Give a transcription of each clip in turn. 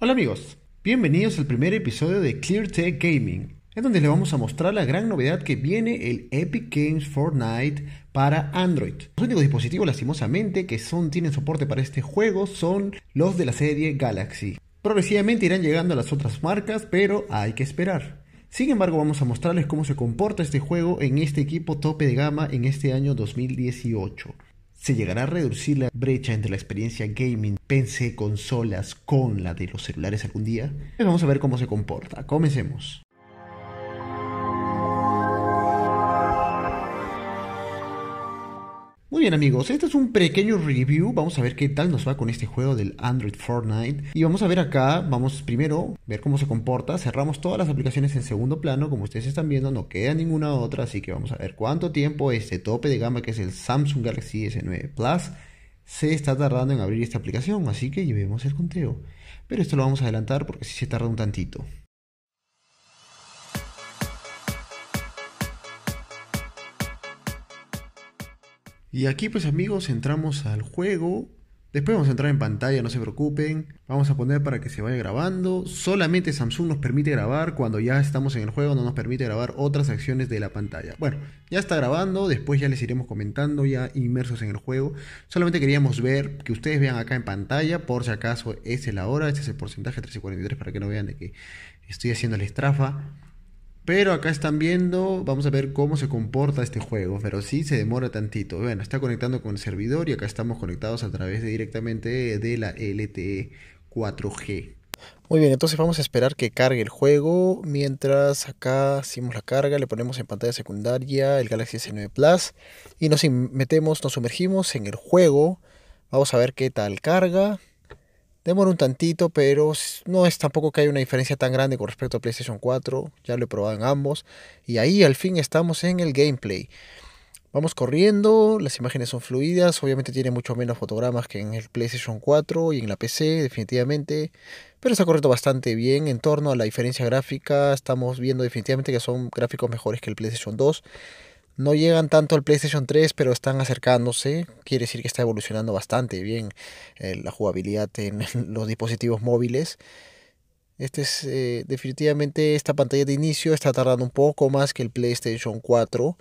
Hola amigos, bienvenidos al primer episodio de Tech Gaming, en donde les vamos a mostrar la gran novedad que viene el Epic Games Fortnite para Android. Los únicos dispositivos lastimosamente que son, tienen soporte para este juego son los de la serie Galaxy. Progresivamente irán llegando a las otras marcas, pero hay que esperar. Sin embargo, vamos a mostrarles cómo se comporta este juego en este equipo tope de gama en este año 2018. ¿Se llegará a reducir la brecha entre la experiencia gaming PC consolas con la de los celulares algún día? Pues vamos a ver cómo se comporta. Comencemos. Muy bien amigos, este es un pequeño review, vamos a ver qué tal nos va con este juego del Android Fortnite y vamos a ver acá, vamos primero ver cómo se comporta, cerramos todas las aplicaciones en segundo plano, como ustedes están viendo no queda ninguna otra, así que vamos a ver cuánto tiempo este tope de gama que es el Samsung Galaxy S9 Plus se está tardando en abrir esta aplicación, así que llevemos el conteo, pero esto lo vamos a adelantar porque si se tarda un tantito. Y aquí pues amigos entramos al juego. Después vamos a entrar en pantalla, no se preocupen. Vamos a poner para que se vaya grabando. Solamente Samsung nos permite grabar cuando ya estamos en el juego, no nos permite grabar otras acciones de la pantalla. Bueno, ya está grabando, después ya les iremos comentando ya inmersos en el juego. Solamente queríamos ver que ustedes vean acá en pantalla, por si acaso es la hora, este es el porcentaje 1343 para que no vean de que estoy haciendo la estrafa. Pero acá están viendo, vamos a ver cómo se comporta este juego, pero sí se demora tantito. Bueno, está conectando con el servidor y acá estamos conectados a través de, directamente de la LTE 4G. Muy bien, entonces vamos a esperar que cargue el juego. Mientras acá hacemos la carga, le ponemos en pantalla secundaria el Galaxy S9 Plus y nos metemos, nos sumergimos en el juego. Vamos a ver qué tal carga. Demora un tantito, pero no es tampoco que haya una diferencia tan grande con respecto a PlayStation 4. Ya lo he probado en ambos. Y ahí al fin estamos en el gameplay. Vamos corriendo, las imágenes son fluidas, obviamente tiene mucho menos fotogramas que en el PlayStation 4 y en la PC, definitivamente, pero está corriendo bastante bien en torno a la diferencia gráfica, estamos viendo definitivamente que son gráficos mejores que el PlayStation 2 no llegan tanto al PlayStation 3, pero están acercándose. Quiere decir que está evolucionando bastante bien eh, la jugabilidad en los dispositivos móviles. Este es eh, definitivamente esta pantalla de inicio está tardando un poco más que el PlayStation 4.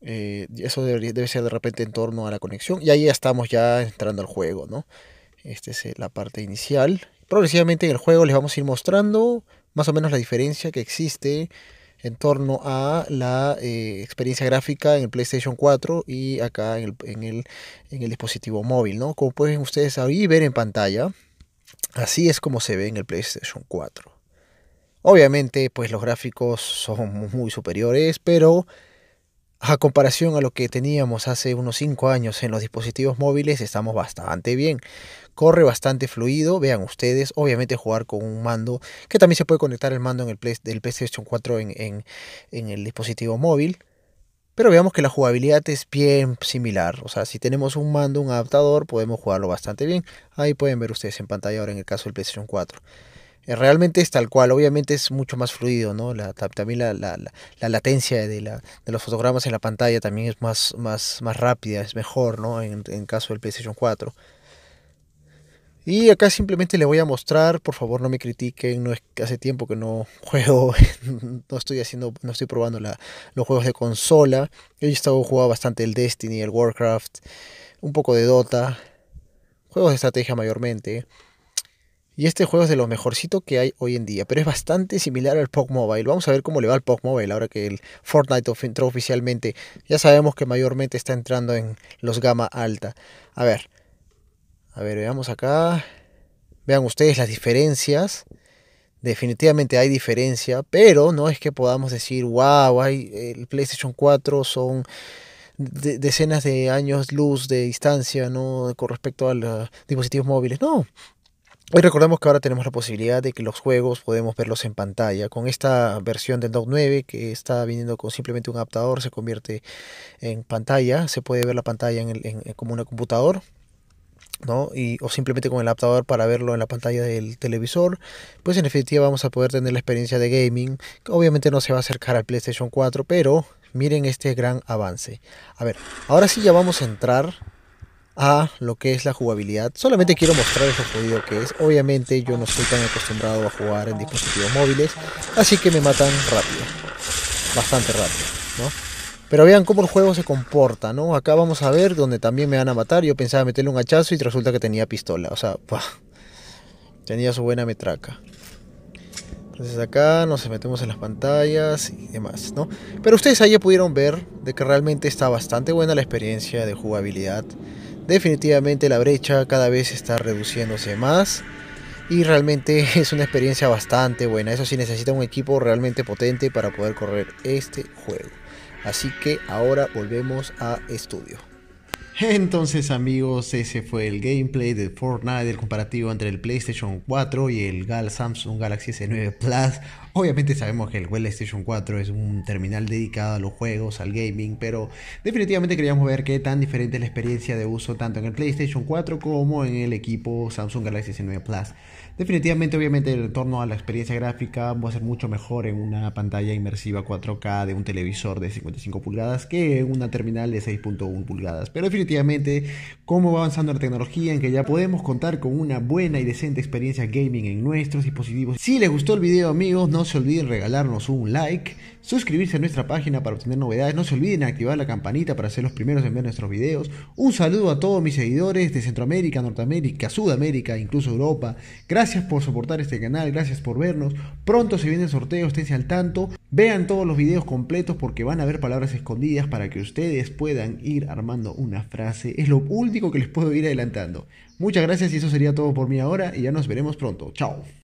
Eh, eso debe, ser de repente en torno a la conexión. Y ahí ya estamos ya entrando al juego, ¿no? Esta es la parte inicial. Progresivamente en el juego les vamos a ir mostrando más o menos la diferencia que existe en torno a la eh, experiencia gráfica en el PlayStation 4 y acá en el, en el, en el dispositivo móvil, ¿no? Como pueden ustedes ahí ver en pantalla, así es como se ve en el PlayStation 4. Obviamente, pues los gráficos son muy superiores, pero a comparación a lo que teníamos hace unos 5 años en los dispositivos móviles, estamos bastante bien. Corre bastante fluido, vean ustedes. Obviamente jugar con un mando, que también se puede conectar el mando en el del PlayStation 4 en, en el dispositivo móvil. Pero veamos que la jugabilidad es bien similar. O sea, si tenemos un mando, un adaptador, podemos jugarlo bastante bien. Ahí pueden ver ustedes en pantalla ahora en el caso del PlayStation 4. Eh, realmente es tal cual, obviamente es mucho más fluido, ¿no? La, también la, la, la latencia de, los fotogramas en la pantalla también es más, más, más rápida, es mejor, ¿no? En, caso del PlayStation 4. Y acá simplemente le voy a mostrar, por favor no me critiquen, no es hace tiempo que no juego, no estoy haciendo, no estoy probando la, los juegos de consola. Yo he estado jugando bastante el Destiny, el Warcraft, un poco de Dota, juegos de estrategia mayormente. Y este juego es de lo mejorcito que hay hoy en día, pero es bastante similar al POG Mobile. Vamos a ver cómo le va al POG Mobile ahora que el Fortnite entró oficialmente. Ya sabemos que mayormente está entrando en los gama alta. A ver, a ver, veamos acá. Vean ustedes las diferencias. Definitivamente hay diferencia, pero no es que podamos decir, wow, hay, el PlayStation 4 son decenas de años luz de distancia ¿no? con respecto a los dispositivos móviles. No, Hoy recordamos que ahora tenemos la posibilidad de que los juegos podemos verlos en pantalla. Con esta versión del Dock 9 que está viniendo con simplemente un adaptador, se convierte en pantalla, se puede ver la pantalla en en, eh, como una computador. ¿no? Y, o simplemente con el adaptador para verlo en la pantalla del televisor, pues en efectiva vamos a poder tener la experiencia de gaming, obviamente no se va a acercar al PlayStation 4, pero miren este gran avance. A ver, ahora sí ya vamos a entrar a lo que es la jugabilidad. Solamente quiero mostrar lo jodido que es. Obviamente yo no estoy tan acostumbrado a jugar en dispositivos móviles, así que me matan rápido. Bastante rápido, ¿no? Pero vean cómo el juego se comporta, ¿no? Acá vamos a ver donde también me van a matar. Yo pensaba meterle un hachazo y resulta que tenía pistola. O sea, tenía su buena metraca. Entonces acá nos metemos en las pantallas y demás, ¿no? Pero ustedes ahí ya pudieron ver de que realmente está bastante buena la experiencia de jugabilidad definitivamente la brecha cada vez está reduciéndose más y realmente es una experiencia bastante buena. Eso sí necesita un equipo realmente potente para poder correr este juego. Así que ahora volvemos a estudio. Entonces amigos, ese fue el gameplay de Fortnite, el comparativo entre el PlayStation 4 y el Gal Samsung Galaxy S9 Plus. Obviamente sabemos que el PlayStation 4 es un terminal dedicado a los juegos, al gaming, pero definitivamente queríamos ver qué tan diferente es la experiencia de uso tanto en el PlayStation 4 como en el equipo Samsung Galaxy S9 Plus. Definitivamente, obviamente, el retorno a la experiencia gráfica va a ser mucho mejor en una pantalla inmersiva 4K de un televisor de 55 pulgadas que en una terminal de 6.1 pulgadas. Pero definitivamente Efectivamente, cómo va avanzando la tecnología en que ya podemos contar con una buena y decente experiencia gaming en nuestros dispositivos. Si les gustó el video amigos, no se olviden regalarnos un like, suscribirse a nuestra página para obtener novedades, no se olviden activar la campanita para ser los primeros en ver nuestros videos. Un saludo a todos mis seguidores de Centroamérica, Norteamérica, Sudamérica, incluso Europa. Gracias por soportar este canal, gracias por vernos. Pronto se viene el sorteo, esténse al tanto. Vean todos los videos completos porque van a haber palabras escondidas para que ustedes puedan ir armando una frase es lo único que les puedo ir adelantando. Muchas gracias y eso sería todo por mí ahora y ya nos veremos pronto. Chao.